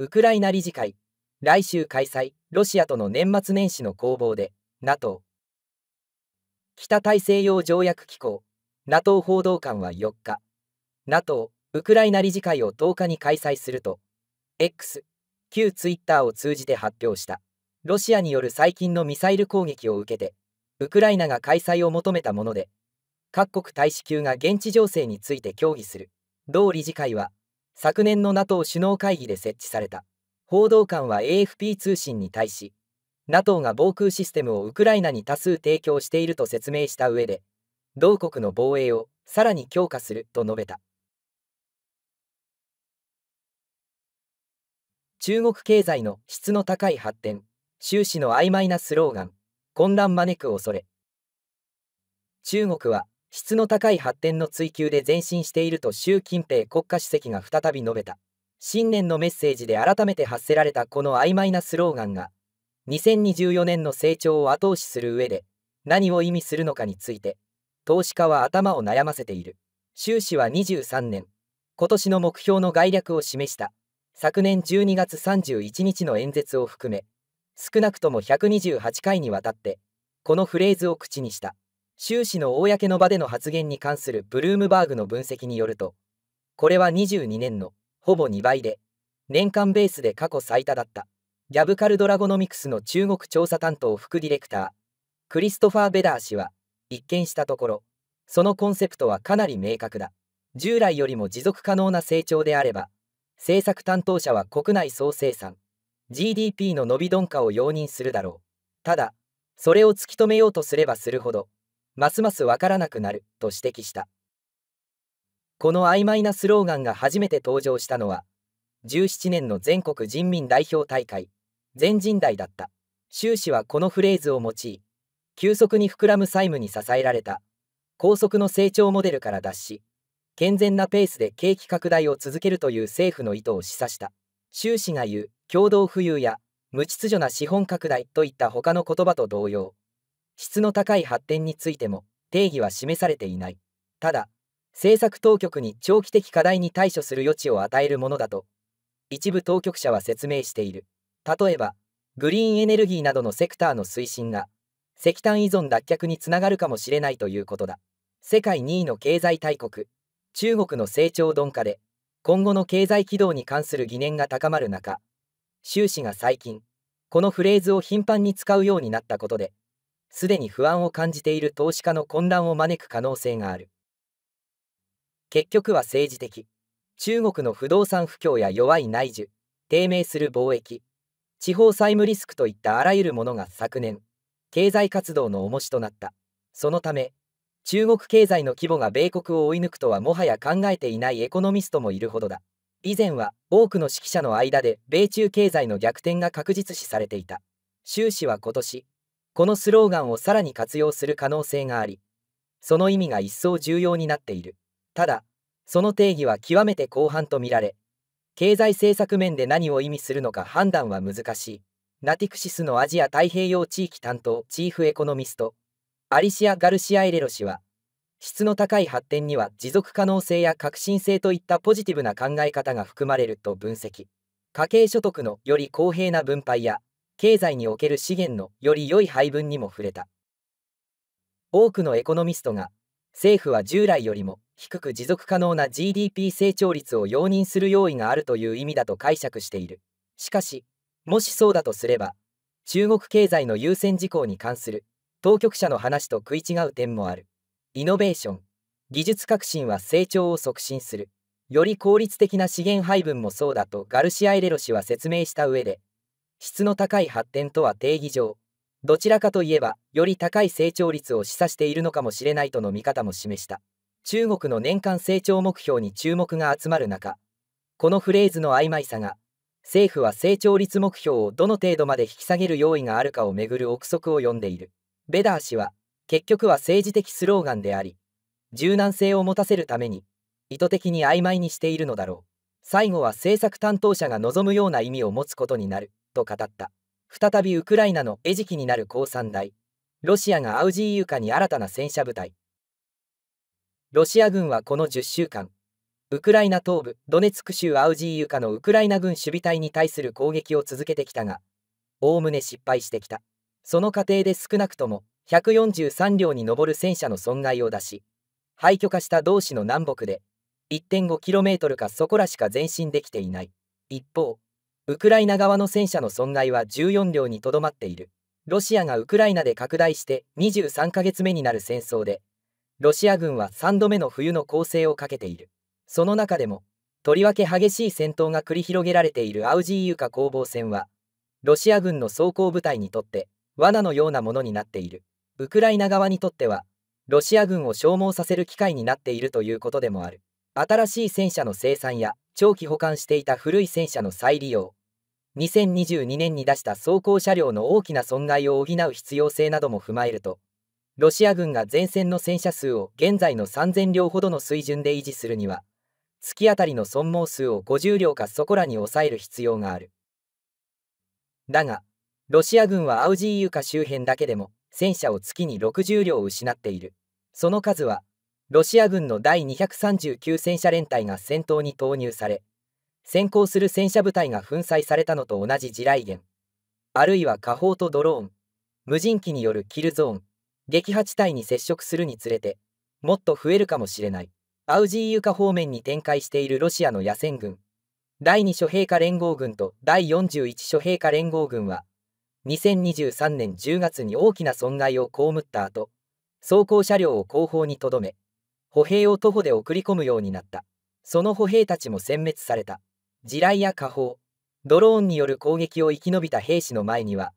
ウクライナ理事会、来週開催、ロシアとの年末年始の攻防で、NATO、北大西洋条約機構、NATO 報道官は4日、NATO、ウクライナ理事会を10日に開催すると、X、旧 Twitter を通じて発表した。ロシアによる最近のミサイル攻撃を受けて、ウクライナが開催を求めたもので、各国大使級が現地情勢について協議する。同理事会は、昨年の NATO 首脳会議で設置された報道官は AFP 通信に対し NATO が防空システムをウクライナに多数提供していると説明した上で同国の防衛をさらに強化すると述べた中国経済の質の高い発展習氏の曖昧なスローガン混乱招く恐れ中国は質の高い発展の追求で前進していると習近平国家主席が再び述べた新年のメッセージで改めて発せられたこの曖昧なスローガンが2024年の成長を後押しする上で何を意味するのかについて投資家は頭を悩ませている習氏は23年今年の目標の概略を示した昨年12月31日の演説を含め少なくとも128回にわたってこのフレーズを口にした。習氏の公の場での発言に関するブルームバーグの分析によると、これは22年のほぼ2倍で、年間ベースで過去最多だった、ギャブカルドラゴノミクスの中国調査担当副ディレクター、クリストファー・ベダー氏は、一見したところ、そのコンセプトはかなり明確だ。従来よりも持続可能な成長であれば、政策担当者は国内総生産、GDP の伸び鈍化を容認するだろう。ただ、それを突き止めようとすればするほど、ますますわからなくなると指摘したこの曖昧なスローガンが初めて登場したのは17年の全国人民代表大会全人代だった習氏はこのフレーズを用い急速に膨らむ債務に支えられた高速の成長モデルから脱し健全なペースで景気拡大を続けるという政府の意図を示唆した習氏が言う共同富裕や無秩序な資本拡大といった他の言葉と同様質の高い発展についても定義は示されていない。ただ、政策当局に長期的課題に対処する余地を与えるものだと、一部当局者は説明している。例えば、グリーンエネルギーなどのセクターの推進が、石炭依存脱却につながるかもしれないということだ。世界2位の経済大国、中国の成長鈍化で、今後の経済軌道に関する疑念が高まる中、習氏が最近、このフレーズを頻繁に使うようになったことで、すでに不安を感じている投資家の混乱を招く可能性がある。結局は政治的、中国の不動産不況や弱い内需、低迷する貿易、地方債務リスクといったあらゆるものが昨年、経済活動の重しとなった。そのため、中国経済の規模が米国を追い抜くとはもはや考えていないエコノミストもいるほどだ。以前は多くの指揮者の間で米中経済の逆転が確実視されていた。習氏は今年、このスローガンをさらに活用する可能性があり、その意味が一層重要になっている。ただ、その定義は極めて広範とみられ、経済政策面で何を意味するのか判断は難しい。ナティクシスのアジア太平洋地域担当チーフエコノミスト、アリシア・ガルシア・エレロ氏は、質の高い発展には持続可能性や革新性といったポジティブな考え方が含まれると分析。家計所得のより公平な分配や経済における資源のより良い配分にも触れた多くのエコノミストが政府は従来よりも低く持続可能な GDP 成長率を容認する用意があるという意味だと解釈しているしかしもしそうだとすれば中国経済の優先事項に関する当局者の話と食い違う点もあるイノベーション技術革新は成長を促進するより効率的な資源配分もそうだとガルシア・エレロ氏は説明した上で質の高い発展とは定義上、どちらかといえば、より高い成長率を示唆しているのかもしれないとの見方も示した。中国の年間成長目標に注目が集まる中、このフレーズの曖昧さが、政府は成長率目標をどの程度まで引き下げる用意があるかをめぐる憶測を読んでいる。ベダー氏は、結局は政治的スローガンであり、柔軟性を持たせるために、意図的に曖昧にしているのだろう。最後は政策担当者が望むような意味を持つことになる。と語った再びウクライナの餌食になる高山大ロシアがアウジーユカに新たな戦車部隊ロシア軍はこの10週間ウクライナ東部ドネツク州アウジーユカのウクライナ軍守備隊に対する攻撃を続けてきたがおおむね失敗してきたその過程で少なくとも143両に上る戦車の損害を出し廃墟化した同市の南北で 1.5km かそこらしか前進できていない一方ウクライナ側の戦車の損害は14両にとどまっている。ロシアがウクライナで拡大して23ヶ月目になる戦争で、ロシア軍は3度目の冬の攻勢をかけている。その中でも、とりわけ激しい戦闘が繰り広げられているアウジーユカ攻防戦は、ロシア軍の装甲部隊にとって罠のようなものになっている。ウクライナ側にとっては、ロシア軍を消耗させる機会になっているということでもある。新しい戦車の生産や長期保管していた古い戦車の再利用、2022年に出した装甲車両の大きな損害を補う必要性なども踏まえると、ロシア軍が前線の戦車数を現在の3000両ほどの水準で維持するには、月当たりの損耗数を50両かそこらに抑える必要がある。だが、ロシア軍はアウジーユカ周辺だけでも戦車を月に60両失っている。その数は、ロシア軍の第239戦車連隊が戦闘に投入され、先行する戦車部隊が粉砕されたのと同じ地雷原あるいは火砲とドローン無人機によるキルゾーン撃破地帯に接触するにつれてもっと増えるかもしれないアウジーユカ方面に展開しているロシアの野戦軍第2諸兵科連合軍と第41諸兵科連合軍は2023年10月に大きな損害を被った後装甲車両を後方にとどめ歩兵を徒歩で送り込むようになったその歩兵たちも殲滅された地雷や火砲、ドローンによる攻撃を生き延びた兵士の前には、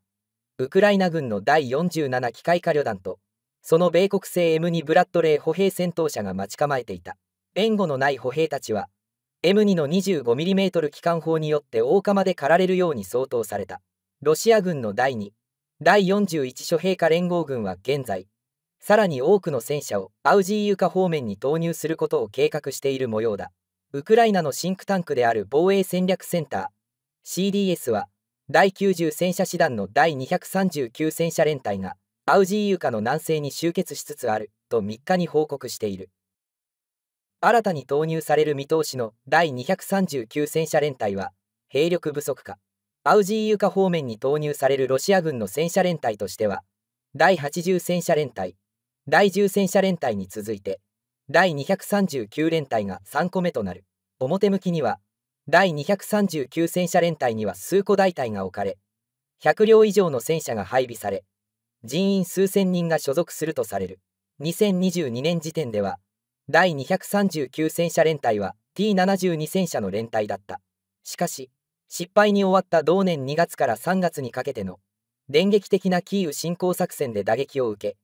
ウクライナ軍の第47機械化旅団と、その米国製 M2 ブラッドレー歩兵戦闘車が待ち構えていた。援護のない歩兵たちは、M2 の 25mm 機関砲によって大釜で狩られるように相当された。ロシア軍の第2、第41諸兵科連合軍は現在、さらに多くの戦車をアウジーユカ方面に投入することを計画している模様だ。ウクライナのシンクタンクである防衛戦略センター CDS は第90戦車師団の第239戦車連隊がアウジーユカの南西に集結しつつあると3日に報告している新たに投入される見通しの第239戦車連隊は兵力不足かアウジーユカ方面に投入されるロシア軍の戦車連隊としては第80戦車連隊第10戦車連隊に続いて第239連隊が3個目となる表向きには第239戦車連隊には数個大隊が置かれ100両以上の戦車が配備され人員数千人が所属するとされる2022年時点では第239戦車連隊は T72 戦車の連隊だったしかし失敗に終わった同年2月から3月にかけての電撃的なキーウ侵攻作戦で打撃を受け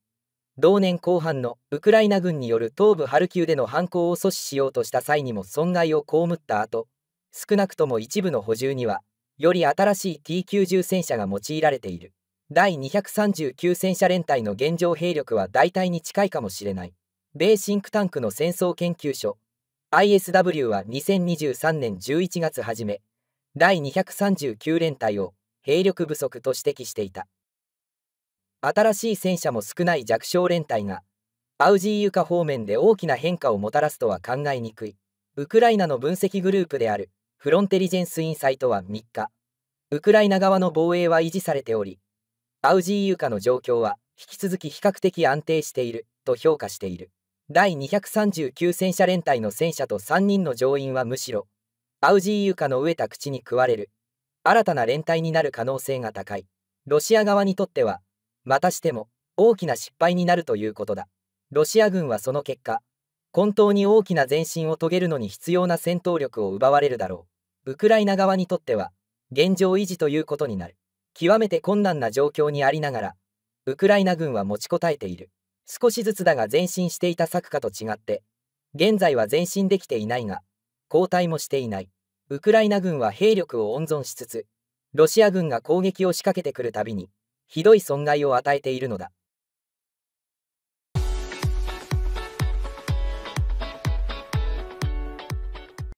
同年後半のウクライナ軍による東部ハルキウでの犯行を阻止しようとした際にも損害を被った後少なくとも一部の補充にはより新しい T90 戦車が用いられている第239戦車連隊の現状兵力は大体に近いかもしれない米シンクタンクの戦争研究所 ISW は2023年11月初め第239連隊を兵力不足と指摘していた新しい戦車も少ない弱小連隊がアウジーユカ方面で大きな変化をもたらすとは考えにくいウクライナの分析グループであるフロンテリジェンスインサイトは3日ウクライナ側の防衛は維持されておりアウジーユカの状況は引き続き比較的安定していると評価している第239戦車連隊の戦車と3人の乗員はむしろアウジーユカの飢えた口に食われる新たな連隊になる可能性が高いロシア側にとってはまたしても大きな失敗になるということだロシア軍はその結果本当に大きな前進を遂げるのに必要な戦闘力を奪われるだろうウクライナ側にとっては現状維持ということになる極めて困難な状況にありながらウクライナ軍は持ちこたえている少しずつだが前進していた作家と違って現在は前進できていないが後退もしていないウクライナ軍は兵力を温存しつつロシア軍が攻撃を仕掛けてくるたびにひどい損害を与えているのだ。